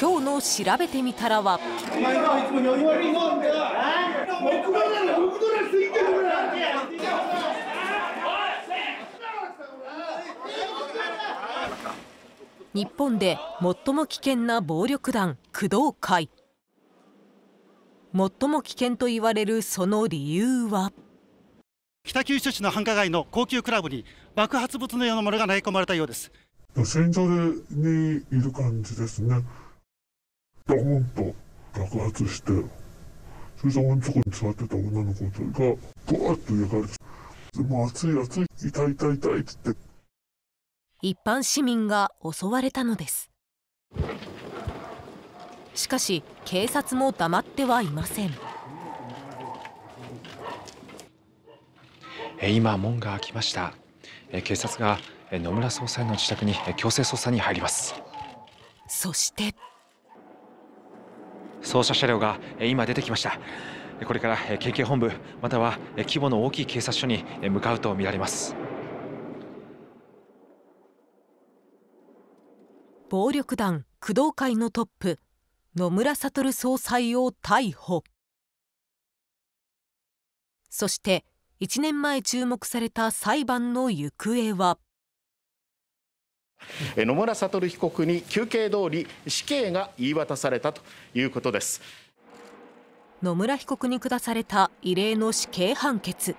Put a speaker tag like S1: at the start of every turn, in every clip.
S1: 今日の調べてみたらは日本で最も危険な暴力団工藤会最も危険と言われるその理由は
S2: 北九州市の繁
S1: 華街の高級クラブ
S2: に爆発物のようなものが投げ込まれたようです。戦場にいる感じですね。ドーンと爆発して、それで俺のとこに座ってた女の子が、ぶわっと焼かれて、でも熱い熱い、痛
S1: い痛い痛いって言って。一般市民が襲われたのです。しかし、警察も黙ってはいません。
S2: 今、門が開きました。警察が野村総裁の自宅に強制捜査に入ります。そして。捜査車両が今出てきましたこれから県警本部または規模の大きい警察署に向かうとみられます
S1: 暴力団工藤会のトップ野村悟総裁を逮捕そして1年前注目された裁判の
S2: 行方は 野村悟被告に求刑通り死刑が言い渡されたということです
S1: 野村被告に下された異例の死刑判決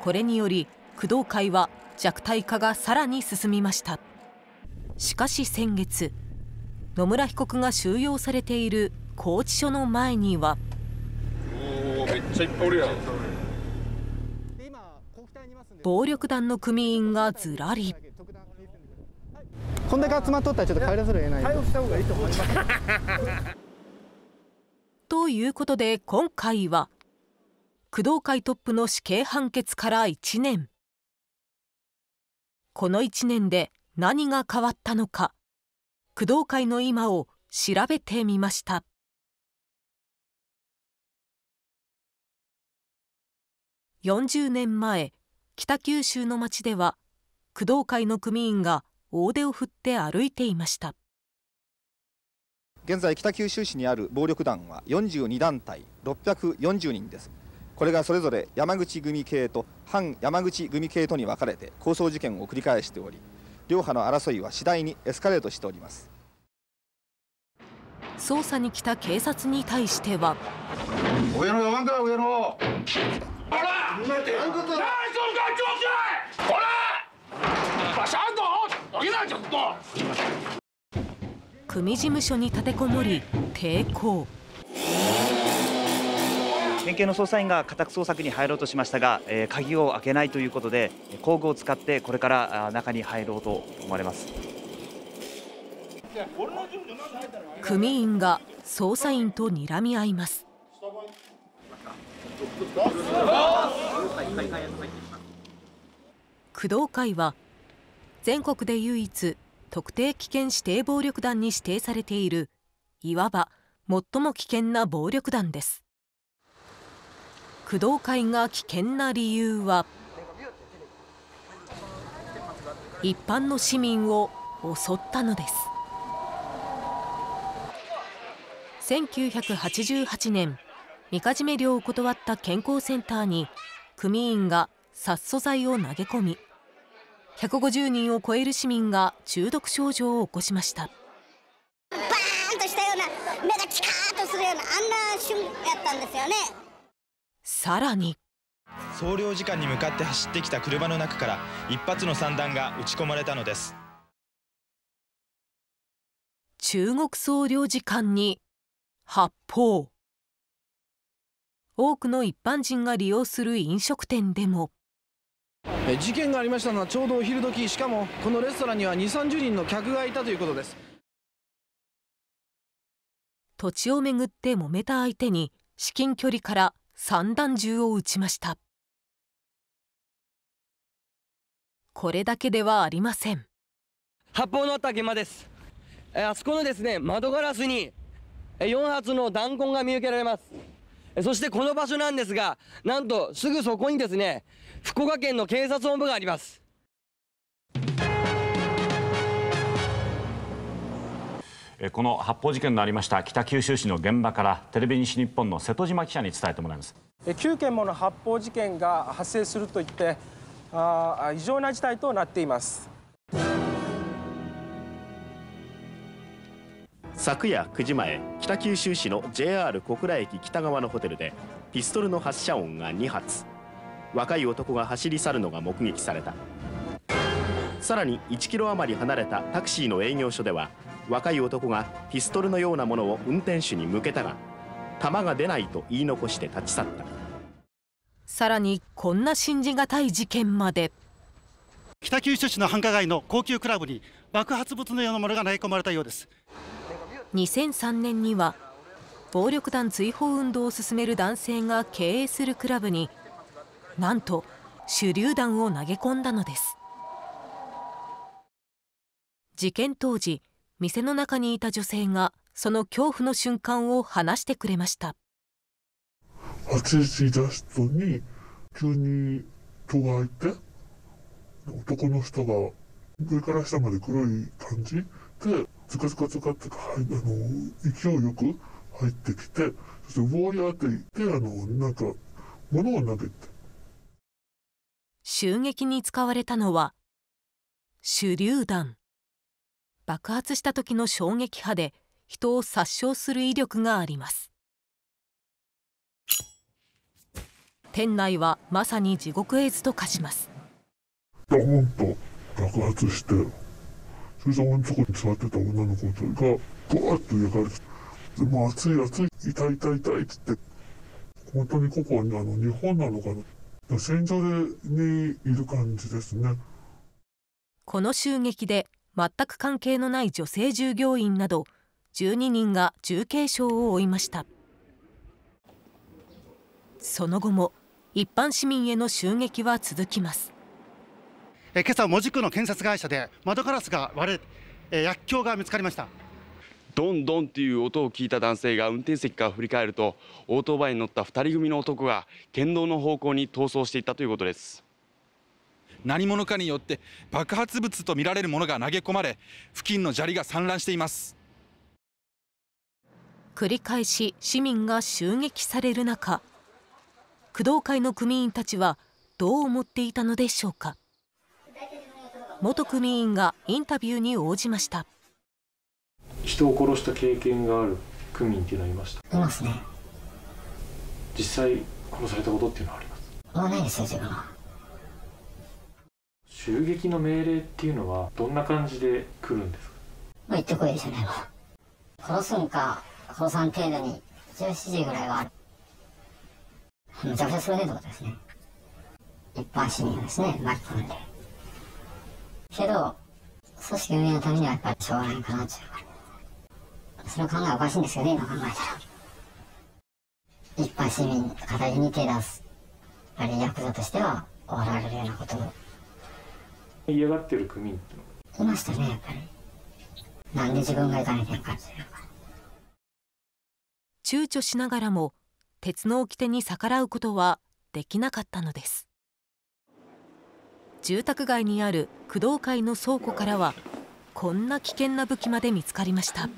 S1: これにより工藤会は弱体化がさらに進みましたしかし先月野村被告が収容されている拘置所の前には暴力団の組員がずらり。こんだけ集まっとったらちょっと帰らざるを得な
S2: いした方がいいと思います
S1: ということで今回は工藤会トップの死刑判決から1年この1年で何が変わったのか工藤会の今を調べてみました40年前北九州の町では工藤会の組員が大手を振って歩いていました
S2: 現在北九州市にある暴力団は42団体640人ですこれがそれぞれ山口組系と反山口組系とに分かれて抗争事件を繰り返しており両派の争いは次第にエスカレートしております
S1: 捜査に来た警察に対しては
S2: 上野呼ばんか上野ほら待て
S1: 組事務所に立てこもり抵抗
S2: 県警の捜査員が家宅捜索に入ろうとしましたが、えー、鍵を開けないということで工具を使ってこれから中に入ろうと思われます組
S1: 員が捜査員と睨み合います工藤会は全国で唯一特定危険指定暴力団に指定されているいわば最も危険な暴力団です。工藤会が危険な理由は一般の市民を襲ったのです。1988年みかじめ料を断った健康センターに組員が殺素剤を投げ込み150人を超える市民が中毒症状を起こしました。
S2: バーンとしたような目がチカーとするようなあんな瞬やったんですよね。さらに総領事館に向かって走ってきた車の中から一
S1: 発の散弾が打ち込まれたのです。中国総領事館に発砲多くの一般人が利用する飲食店でも事件がありましたのはちょうどお昼時しかもこのレストランには2 3 0人の客がいたということです土地をめぐって揉めた相手に至近距離から散弾銃を撃ちましたこれだけではありません発砲のあった現場ですあそこのですね窓ガラスに4発の弾痕が見受けられますそしてこの場所なんですが、なんとすぐそこにですね、福岡県の警察本部があります。
S2: この発砲事件のありました北九州市の現場からテレビ西日本の瀬戸島記者に伝えてもらいます9件もの発砲事件が発生するといってあ異常な事態となっています昨夜9時前北九州市の JR 小倉駅北側のホテルでピストルの発射音が2発若い男が走り去るのが目撃されたさらに1キロ余り離れたタクシーの営業所では若い男がピストルのようなものを運転手に向けたが弾が出ないと言い残して立ち去った
S1: さらにこんな信じがたい事件まで
S2: 北九州市の繁華街の高級クラブに爆発物のようなものが投げ込まれたようです
S1: 2003年には暴力団追放運動を進める男性が経営するクラブになんと手榴弾を投げ込んだのです事件当時店の中にいた女性がその恐怖の瞬間を話してくれました
S2: 走り出すに急にがて男の人が上から下まで黒い感じではい、あの、勢いよく入ってきて、そしててて、あの、なんか、物を投げて。
S1: 襲撃に使われたのは、手榴弾。爆発した時の衝撃波で人を殺傷する威力があります。店内はまさに地獄絵図と化します。
S2: ドーンと爆発してそれでのとこに座ってた女の子が、ぶわっと焼かれて、でもう熱い熱い、痛い痛い痛いって言って、本当にここは、あの日本なのかな。戦場でにいる感じですね。
S1: この襲撃で全く関係のない女性従業員など12人が重軽傷を負いましたその後も一般市民への襲撃は続きますえー、今
S2: 朝、門司区の建設会社で窓ガラスが割れ、えー、薬莢が見つかりました。どんどんという音を聞いた男性が運転席から振り返るとオートバイに乗った二人組の男が県道の方向に逃走していったということです何者かによって爆発物とみられるものが投げ込まれ付近の砂利が散乱しています
S1: 繰り返し市民が襲撃される中工藤会の組員たちはどう思っていたのでしょうか元組員がインタビューに応じました
S2: 人を殺した経験がある組員っていうのはいましたいますね実際殺されたことっていうのはあります言ないです先生が襲撃の命令っていうのはどんな感じで来るんですかまあ言ってこいじゃないわ殺すんか殺さん程度に17時ぐらいはむちゃくちゃするねとかですね一般市民ですね巻き込んでけど、組織運営のためにはやっぱりしょうがないかなっていうか、その考えはおかしいんですよね、今考えたら。一般市民のりに手出す、あるれヤクザとしては終わられるようなことを。嫌がってる組員いましたね、やっぱり。なんで自分が行かなきゃいかっていうか。
S1: 躊躇しながらも、鉄の掟に逆らうことはできなかったのです。住宅街にある工藤会の倉庫からはこんな危険な武器まで見つかりました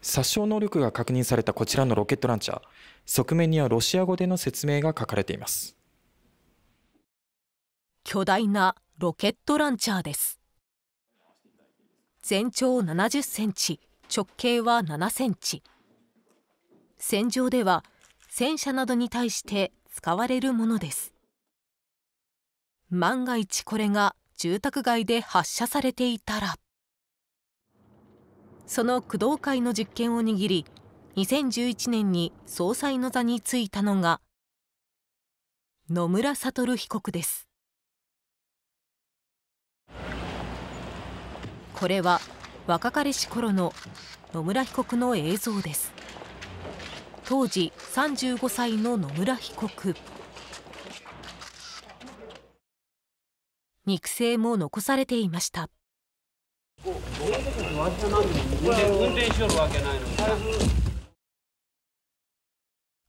S2: 殺傷能力が確認されたこちらのロケットランチャー側面にはロシア語での説明が書かれています
S1: 巨大なロケットランチャーです全長70センチ直径は7センチ戦場では戦車などに対して使われるものです万が一これが住宅街で発射されていたらその工藤会の実権を握り2011年に総裁の座に就いたのが野村悟被告ですこれは若かりし頃の野村被告の映像です当時35歳の野村被告。肉声も残されていました。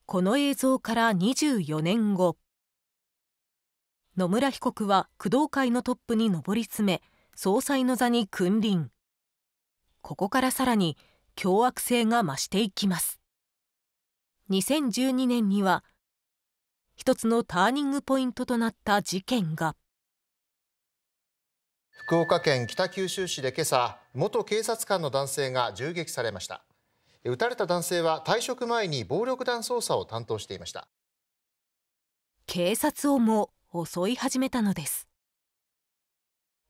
S1: この映像から24年後野村被告は工藤会のトップに上り詰め総裁の座に君臨ここからさらに凶悪性が増していきます2012年には一つのターニングポイントとなった事件が
S2: 福岡県北九州市で今朝元警察官の男性が銃撃されました撃たれた男性は退職前に暴力団捜査を担当していました
S1: 警察をも襲い始めたのです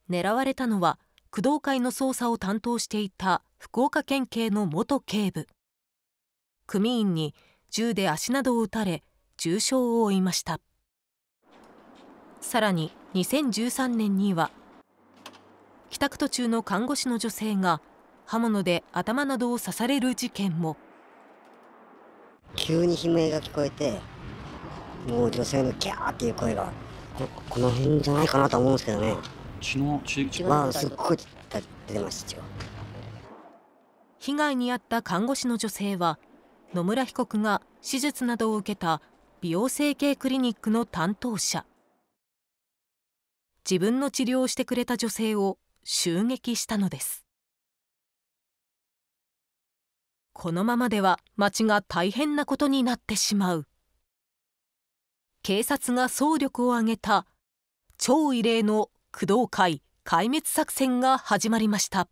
S1: 狙われたのは工藤会の捜査を担当していた福岡県警の元警部組員に銃で足などを撃たれ重傷を負いましたさらに2013年には帰宅途中の看護師の女性が刃物で頭などを刺される事件も急に悲鳴が聞こえてもう女性のキャーっていう声が
S2: この辺じゃないかなと思うんですけどね血の血すっごい出てました
S1: 被害に遭った看護師の女性は野村被告が手術などを受けた美容整形クリニックの担当者自分の治療をしてくれた女性を襲撃したのですこのままでは町が大変なことになってしまう警察が総力を挙げた超異例の工藤会壊滅作戦が始まりました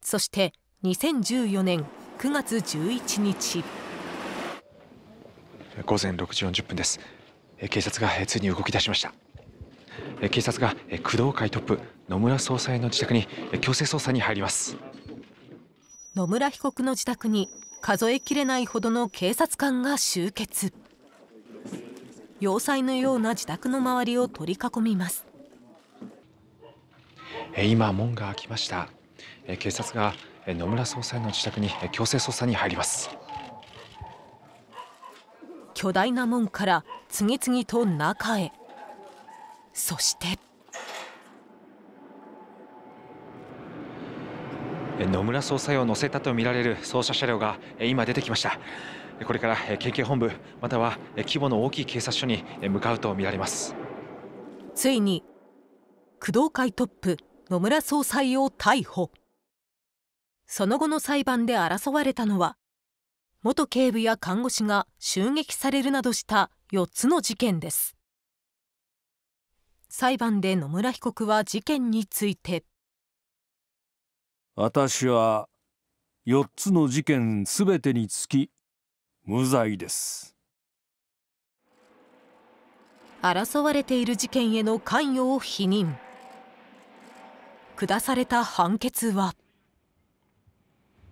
S1: そして2014年9月11日
S2: 午前6時40分です警察がついに動き出しました警察が工藤会トップ野村総裁の自宅に強制捜査に入ります
S1: 野村被告の自宅に数えきれないほどの警察官が集結要塞のような自宅の周りを取り囲みます
S2: 今門が開きました警察が野村総裁の自宅に強制捜査に入ります
S1: 巨大な門から次々と中へ。そして
S2: 野村総裁を乗せたとみられる捜査車両が今出てきましたこれから県警本部または規模の大きい警察署に向かうとみられます
S1: ついに工藤会トップ野村総裁を逮捕その後の裁判で争われたのは元警部や看護師が襲撃されるなどした4つの事件です裁判で野村被告は事件について
S2: 私は4つの事件すべてにつき無罪です
S1: 争われている事件への関与を否認下された判決は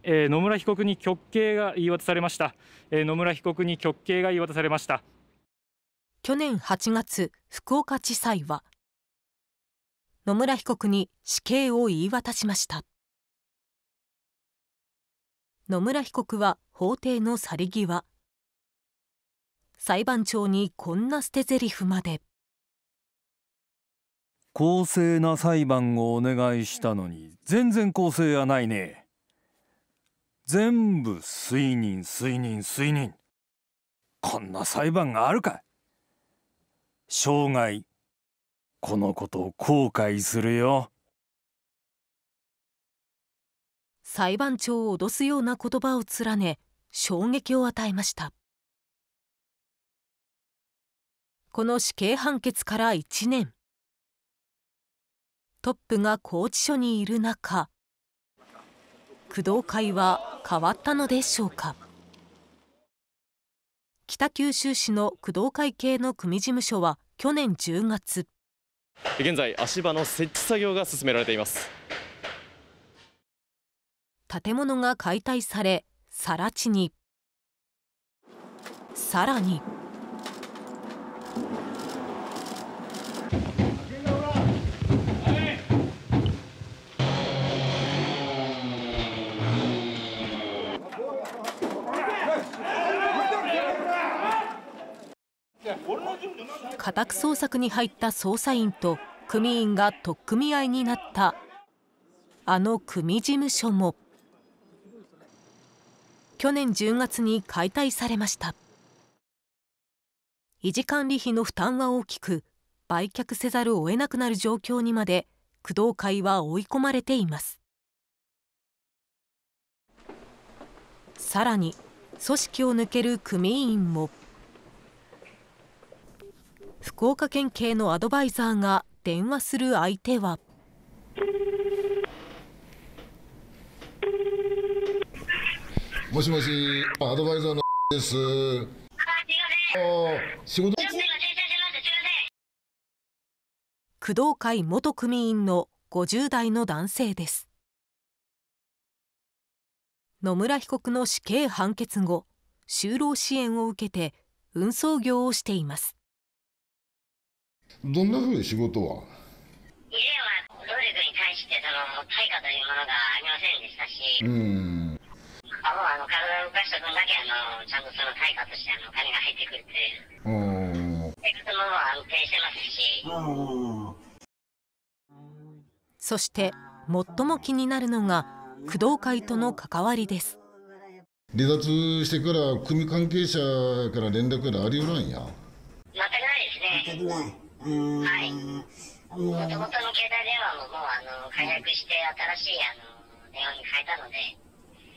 S2: えー、野村被告に極刑が言い渡されました、えー、野村被告に極刑が言い渡されました
S1: 去年8月福岡地裁は野村被告に死刑を言い渡しました野村被告は法廷の去り際裁判長にこんな捨て台詞まで
S2: 公正な裁判をお願いしたのに全然公正はないね全部推認推認推認こんな裁判があるか生涯このことを後悔するよ
S1: 裁判長を脅すような言葉を連ね衝撃を与えましたこの死刑判決から1年トップが拘置所にいる中工藤会は変わったのでしょうか北九州市の工藤会系の組事務所は去年10月
S2: 現在足場の設置作業が進められています
S1: 建物が解体され更地にさらに。家宅捜索に入った捜査員と組員が取っ組み合いになったあの組事務所も去年10月に解体されました維持管理費の負担は大きく売却せざるを得なくなる状況にまで工藤会は追い込まれていますさらに組織を抜ける組員も。福岡県警のアドバイザーが電話する相手は。
S2: もしもし、アドバイザーのです。仕事
S1: 工藤会元組員の50代の男性です。野村被告の死刑判決後、就労支援を受けて運送業をしています。
S2: どんなふうに仕事は以前は努力に対してその対価というものがありませんでしたし、うんあの体を動かした分だけあのちゃんとその対価としてあのお金が入ってくるいう生活も安定して
S1: ますしそして最も気になるのが工藤会との関わりです
S2: 離脱してから組関係者から連絡がありうらんや全くないですねはい。もともとの携帯電話ももうあの解約して新しいあの電話に変えたので、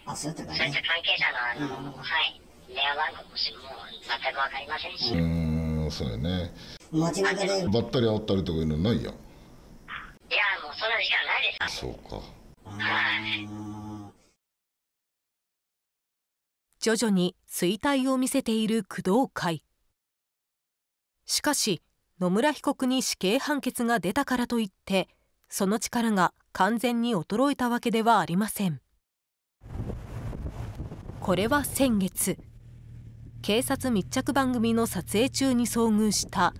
S2: あそういっね、そういった関係者のあの、うん、はい、電話番号もしも全く分かりませんし。うん、そうやね。街中でばったり会ったりとかいうのないやん。いや、もうそんな時間ないですそうか。
S1: はい。徐々に衰退を見せている工藤会。しかし、野村被告に死刑判決が出たからといってその力が完全に衰えたわけではありません。これは先月警察密着番組の撮影中に遭遇した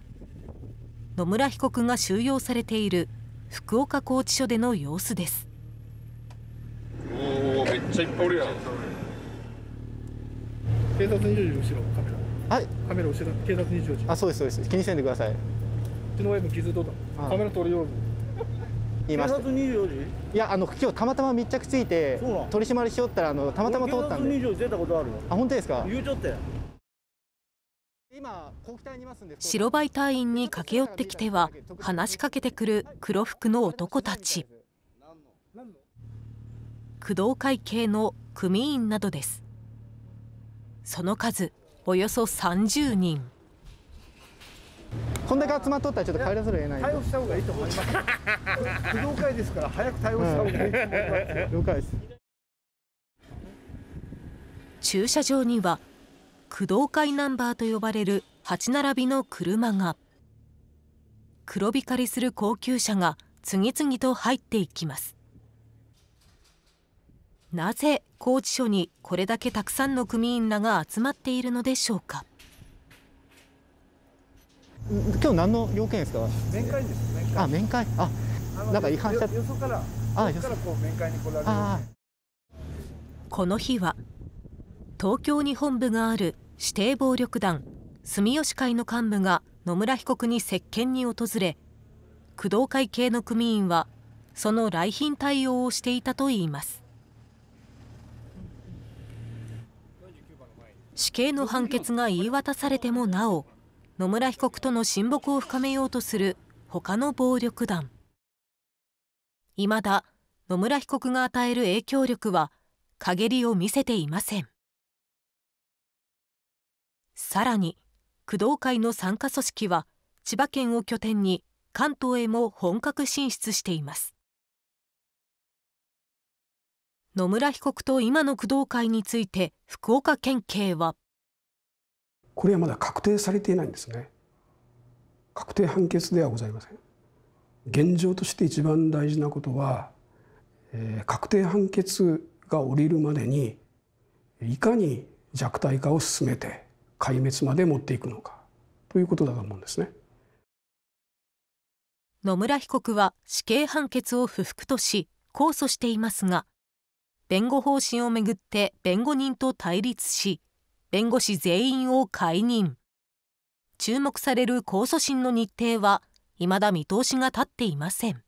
S1: 野村被告が収容されている福岡拘置所での様子です。
S2: めっちゃいっぱいおるやん。警察24時後ろカメラ。はい。カメラ後ろ警察24時。あそうですそうです気にせんでください。昨日親に気づいとったカメラ撮りよるいましたいやあの今日たまたま密着ついて取り締まりしよったらあのたまたま通ったんであ本当ですかう
S1: 白バイ隊員に駆け寄ってきては話しかけてくる黒服の男たち工藤会系の組員などですその数およそ30人
S2: こんだけ集まっとったらちょっと帰らざるを得ない対応した方がいいと思います不動会ですから早く対応した方がいいと思います、了解です駐車場
S1: には駆動会ナンバーと呼ばれる8並びの車が黒光りする高級車が次々と入っていきますなぜ拘置所にこれだけたくさんの組員らが集まっているのでしょうか
S2: 今日何の要件ですか面会です面会あ面会あなんか違反したよそからあよそからこう面会に来られる
S1: この日は東京に本部がある指定暴力団住吉会の幹部が野村被告に接見に訪れ工藤会系の組員はその来賓対応をしていたといいます死刑の判決が言い渡されてもなお野村被告との親睦を深めようとする他の暴力団いまだ野村被告が与える影響力は陰りを見せていませんさらに工藤会の参加組織は千葉県を拠点に関東へも本格進出しています野村被告と今の工藤会について福岡県
S2: 警はこれはまだ確定されていないんですね確定判決ではございません現状として一番大事なことは、えー、確定判決が下りるまでにいかに弱体化を進めて壊滅まで持っていくのかということだと思うんですね
S1: 野村被告は死刑判決を不服とし控訴していますが弁護方針をめぐって弁護人と対立し弁護士全員を解任注目される控訴審の日程はいまだ見通しが立っていません。